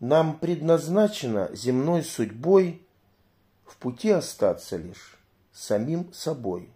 Нам предназначено земной судьбой в пути остаться лишь самим собой.